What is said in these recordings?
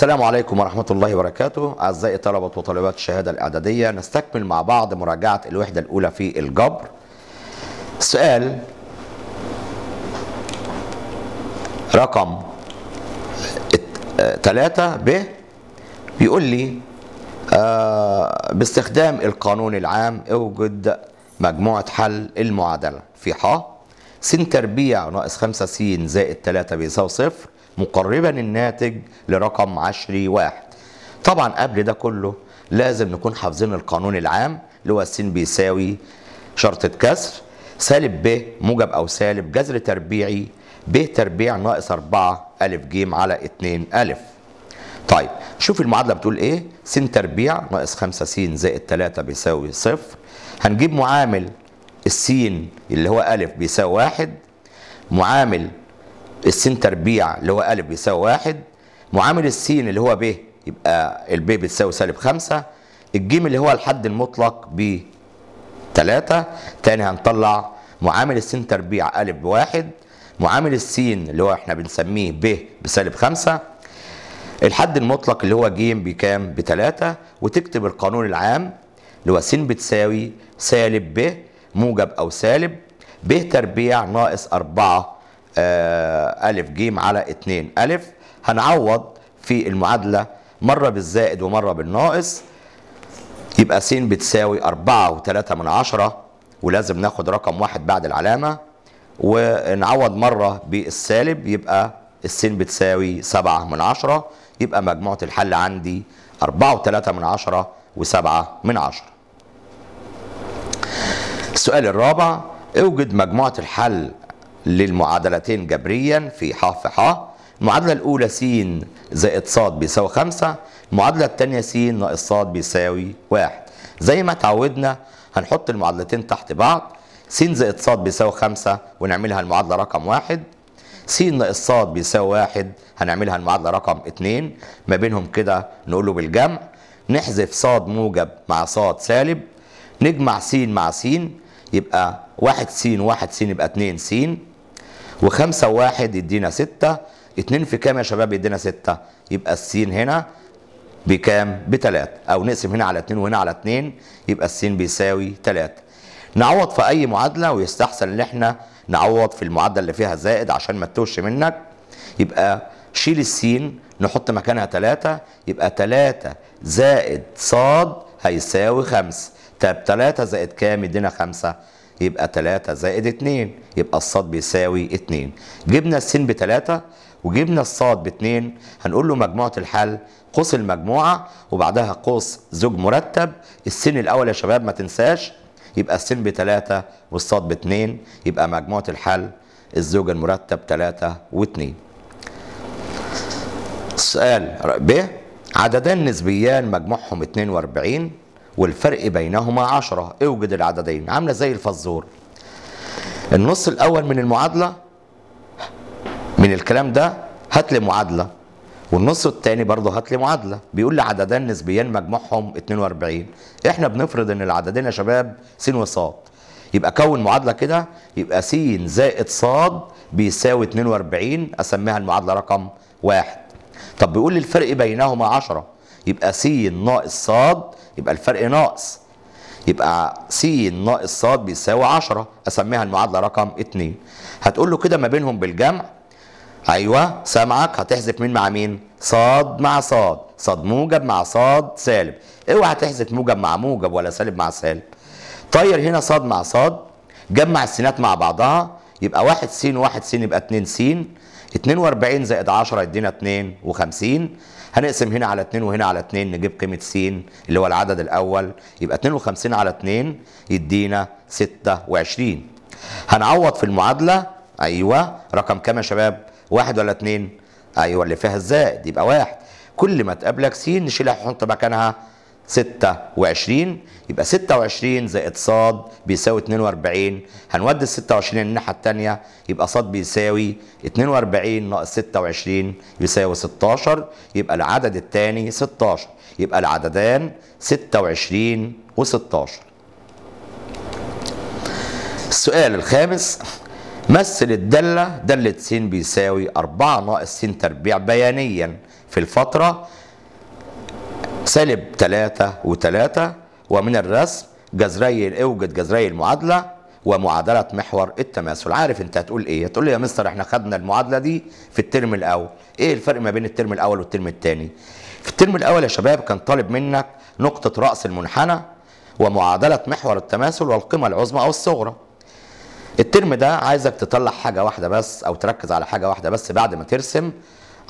السلام عليكم ورحمة الله وبركاته أعزائي طلبة وطالبات الشهادة الإعدادية نستكمل مع بعض مراجعة الوحدة الأولى في الجبر سؤال رقم ثلاثة ب بيقول لي آه، باستخدام القانون العام اوجد مجموعة حل المعادلة في ح س تربيع ناقص خمسة س زائد ثلاثة بيساوي صفر مقربا الناتج لرقم عشري واحد طبعا قبل ده كله لازم نكون حافظين القانون العام اللي هو س بيساوي شرطة كسر سالب ب موجب أو سالب جذر تربيعي ب تربيع ناقص 4 ا ج على 2 ا طيب شوف المعادلة بتقول إيه س تربيع ناقص 5 س زائد 3 بيساوي صفر هنجيب معامل السين اللي هو ا بيساوي واحد معامل السين تربيع اللي هو ألف بيساوي واحد معامل السين اللي هو ب يبقى الب بتساوي سالب خمسة الجيم اللي هو الحد المطلق ب تلاتة تاني هنطلع معامل السين تربيع ألف بواحد معامل السين اللي هو احنا بنسميه ب بسالب خمسة الحد المطلق اللي هو جيم بكام بتلاتة وتكتب القانون العام اللي هو س بتساوي سالب ب موجب أو سالب ب تربيع ناقص أربعة آه، ألف جيم على اتنين ألف هنعوض في المعادلة مرة بالزائد ومرة بالناقص يبقى س بتساوي أربعة وتلاتة من عشرة ولازم ناخد رقم واحد بعد العلامة ونعوض مرة بالسالب يبقى الس بتساوي سبعة من عشرة يبقى مجموعة الحل عندي أربعة وتلاتة من عشرة وسبعة من عشرة السؤال الرابع اوجد مجموعة الحل للمعادلتين جبريا في ح في ح المعادلة الأولى س زائد ص بيساوي 5 المعادلة الثانية س ناقص ص بيساوي 1 زي ما اتعودنا هنحط المعادلتين تحت بعض س زائد ص بيساوي 5 ونعملها المعادلة رقم 1 س ناقص ص بيساوي 1 هنعملها المعادلة رقم 2 ما بينهم كده نقوله بالجمع نحذف ص موجب مع ص سالب نجمع س مع س يبقى 1 س 1 س يبقى 2 س وخمسة واحد يدينا ستة اتنين في كام يا شباب يدينا ستة يبقى السين هنا بكام بتلاتة او نقسم هنا على اتنين وهنا على اتنين يبقى السين بيساوي 3 نعوض في اي معادلة ويستحسن ان احنا نعوض في المعادلة اللي فيها زائد عشان ما تتوهش منك يبقى شيل السين نحط مكانها تلاتة يبقى تلاتة زائد صاد هيساوي 5 طب 3 زائد كام يدينا 5 يبقى 3 زائد 2 يبقى الصاد بيساوي 2 جبنا السين ب 3 وجبنا الصاد ب 2 هنقول له مجموعه الحل قوس المجموعه وبعدها قوس زوج مرتب السين الاول يا شباب ما تنساش يبقى السين ب 3 والصاد ب 2 يبقى مجموعه الحل الزوج المرتب 3 و2 السؤال ب عددان نسبيان مجموعهم 42 والفرق بينهما عشرة اوجد العددين عاملة زي الفزور النص الأول من المعادلة من الكلام ده هات لي معادلة والنص الثاني برضه هات لي معادلة بيقول لي عددان نسبيان مجموعهم 42 احنا بنفرض ان العددين يا شباب س وص يبقى كون معادلة كده يبقى س زائد ص بيساوي 42 اسميها المعادلة رقم واحد طب بيقول لي الفرق بينهما 10 يبقى س ناقص ص يبقى الفرق ناقص يبقى س ناقص ص بيساوي 10 اسميها المعادله رقم 2 هتقول له كده ما بينهم بالجمع ايوه سامعك هتحذف مين مع مين ص مع ص ص موجب مع ص سالب اوعى تحذف موجب مع موجب ولا سالب مع سالب طير هنا ص مع ص جمع السينات مع بعضها يبقى 1 س 1 س يبقى 2 س 42 زائد 10 يدينا 52 هنقسم هنا على 2 وهنا على 2 نجيب قيمه س اللي هو العدد الاول يبقى 52 على 2 يدينا 26 هنعوض في المعادله ايوه رقم كام يا شباب؟ واحد ولا اتنين؟ ايوه اللي فيها الزائد يبقى واحد كل ما تقابلك س نشيلها ونحط مكانها 26 يبقى 26 زائد ص بيساوي 42 هنودي ال 26 الناحيه الثانيه يبقى ص بيساوي 42 ناقص 26 يساوي 16 يبقى العدد الثاني 16 يبقى العددان 26 و16 السؤال الخامس مثل الدالة دالة س بيساوي 4 ناقص س تربيع بيانيا في الفترة سالب 3 و3 ومن الرسم جذري اوجد جذري المعادله ومعادله محور التماثل عارف انت هتقول ايه هتقول لي يا مستر احنا خدنا المعادله دي في الترم الاول ايه الفرق ما بين الترم الاول والترم الثاني في الترم الاول يا شباب كان طالب منك نقطه راس المنحنى ومعادله محور التماثل والقيمه العظمى او الصغرى الترم ده عايزك تطلع حاجه واحده بس او تركز على حاجه واحده بس بعد ما ترسم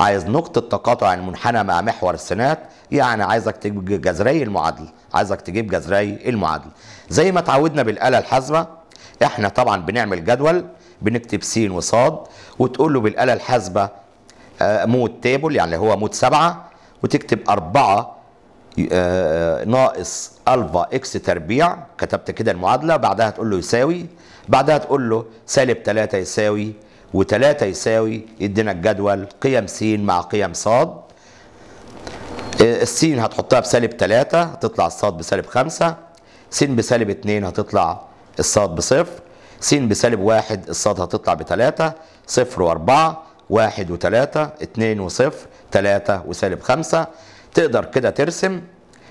عايز نقطة تقاطع المنحنى مع محور السينات يعني عايزك تجيب جذري المعادلة عايزك تجيب جذري المعادلة زي ما اتعودنا بالآلة الحاسبة احنا طبعا بنعمل جدول بنكتب س وص وتقول له بالآلة الحاسبة آه، مود تيبل يعني هو مود سبعة وتكتب أربعة آه، ناقص ألفا إكس تربيع كتبت كده المعادلة بعدها تقول له يساوي بعدها تقول له سالب 3 يساوي و3 يساوي يدينا الجدول قيم س مع قيم ص آه، السين هتحطها بسالب 3 هتطلع الصاد بسالب 5 س بسالب 2 هتطلع الصاد بصفر س بسالب 1 الصاد هتطلع بتلاتة صفر و4 1 و3 2 و0 3 وسالب 5 تقدر كده ترسم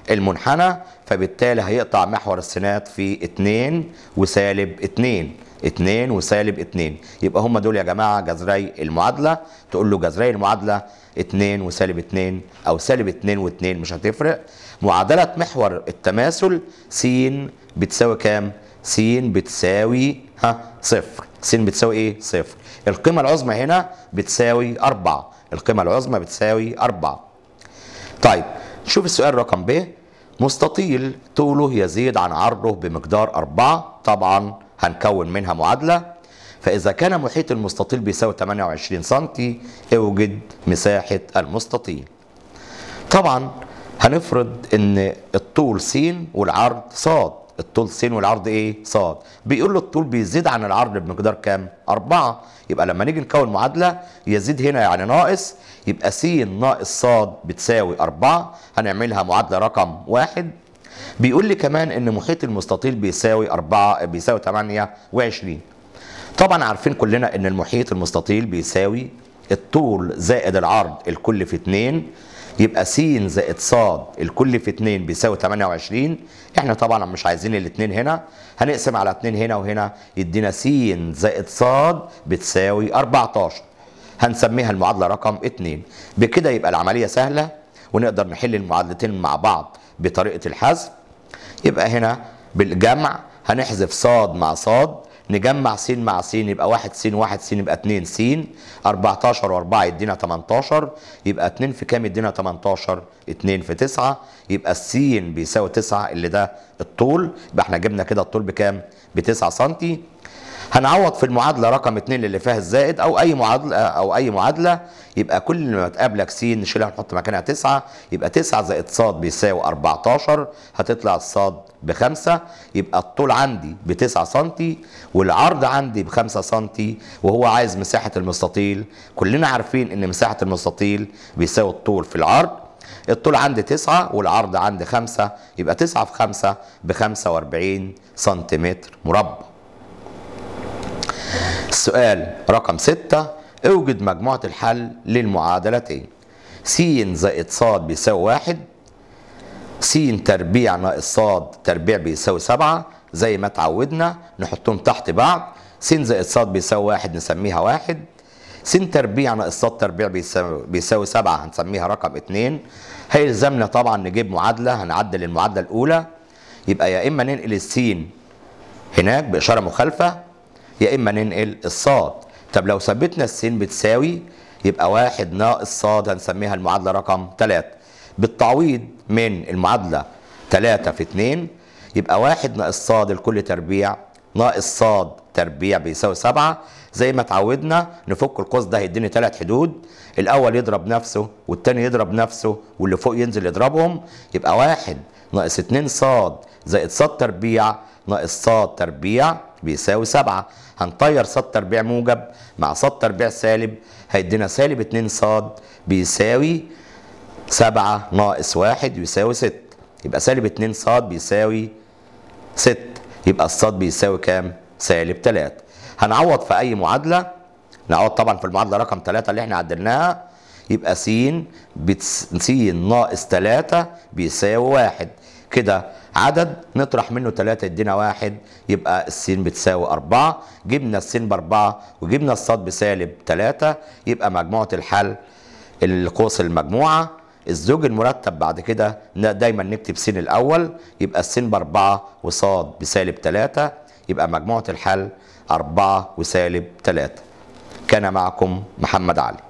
المنحنى فبالتالي هيقطع محور السينات في 2 وسالب 2 2 وسالب 2 يبقى هم دول يا جماعه جذري المعادله تقول له جذري المعادله 2 وسالب 2 او سالب 2 و2 مش هتفرق معادله محور التماثل س بتساوي كام؟ س بتساوي ها صفر س بتساوي ايه؟ صفر القيمه العظمى هنا بتساوي 4 القيمه العظمى بتساوي 4 طيب شوف السؤال رقم ب مستطيل طوله يزيد عن عرضه بمقدار 4 طبعا هنكون منها معادلة فإذا كان محيط المستطيل بيساوي 28 سم اوجد مساحة المستطيل طبعا هنفرض ان الطول س والعرض ص الطول س والعرض ايه ص بيقول له الطول بيزيد عن العرض بمقدار كام 4 يبقى لما نيجي نكون معادله يزيد هنا يعني ناقص يبقى س ناقص ص بتساوي 4 هنعملها معادله رقم واحد بيقول لي كمان ان محيط المستطيل بيساوي 4 بيساوي 28 طبعا عارفين كلنا ان المحيط المستطيل بيساوي الطول زائد العرض الكل في 2 يبقى س زائد ص الكل في 2 بيساوي 28 احنا طبعا مش عايزين الاثنين هنا هنقسم على 2 هنا وهنا يدينا س زائد ص بتساوي 14 هنسميها المعادله رقم 2 بكده يبقى العمليه سهله ونقدر نحل المعادلتين مع بعض بطريقه الحذف يبقى هنا بالجمع هنحذف ص مع ص نجمع س مع س يبقى 1 س 1 س يبقى 2 س 14 و4 يدينا 18 يبقى 2 في كام يدينا 18 2 في 9 يبقى الس بيساوي 9 اللي ده الطول يبقى احنا جبنا كده الطول بكام ب 9 سم هنعوض في المعادله رقم 2 اللي فيها الزائد او اي معادله او اي معادله يبقى كل ما تقابلك س نشيلها ونحط مكانها 9 يبقى 9 زائد ص بيساوي 14 هتطلع الص ب 5 يبقى الطول عندي ب 9 سم والعرض عندي ب 5 سم وهو عايز مساحه المستطيل كلنا عارفين ان مساحه المستطيل بيساوي الطول في العرض الطول عندي 9 والعرض عندي 5 يبقى 9 في 5 ب 45 سم مربع السؤال رقم 6 اوجد مجموعة الحل للمعادلتين س زائد ص بيساوي 1 س تربيع ناقص ص تربيع بيساوي 7 زي ما اتعودنا نحطهم تحت بعض س زائد ص بيساوي 1 نسميها 1 س تربيع ناقص ص تربيع بيساوي 7 هنسميها رقم 2 هيلزمنا طبعا نجيب معادلة هنعدل المعادلة الأولى يبقى يا إما ننقل السين هناك بإشارة مخالفة يا اما ننقل الصاد طب لو ثبتنا السين بتساوي يبقى واحد ناقص صاد هنسميها المعادله رقم 3 بالتعويض من المعادله 3 في 2 يبقى واحد ناقص صاد لكل تربيع ناقص صاد تربيع بيساوي 7 زي ما اتعودنا نفك القوس ده هيديني ثلاث حدود الاول يضرب نفسه والتاني يضرب نفسه واللي فوق ينزل يضربهم يبقى واحد ناقص 2 صاد زائد صاد تربيع ناقص صاد تربيع بيساوي 7 هنطير صاد تربيع موجب مع صاد تربيع سالب هيدينا سالب 2 ص بيساوي 7 ناقص 1 يساوي 6 يبقى سالب 2 ص بيساوي 6 يبقى الصاد بيساوي كام؟ سالب 3 هنعوض في أي معادلة نعوض طبعا في المعادلة رقم 3 اللي احنا عدلناها يبقى س س ناقص 3 بيساوي 1 كده عدد نطرح منه ثلاثة يدينا واحد يبقى السين بتساوي أربعة جبنا السين بأربعة وجبنا الصاد بسالب ثلاثة يبقى مجموعة الحل القوس المجموعة الزوج المرتب بعد كده دايما نكتب سين الأول يبقى السين بأربعة وصاد بسالب ثلاثة يبقى مجموعة الحل أربعة وسالب ثلاثة كان معكم محمد علي